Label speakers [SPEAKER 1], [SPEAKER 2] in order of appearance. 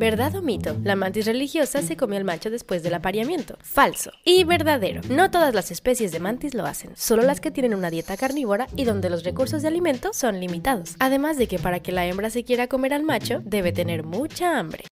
[SPEAKER 1] ¿Verdad o mito? La mantis religiosa se comió al macho después del apareamiento. Falso. Y verdadero. No todas las especies de mantis lo hacen, solo las que tienen una dieta carnívora y donde los recursos de alimento son limitados. Además de que para que la hembra se quiera comer al macho, debe tener mucha hambre.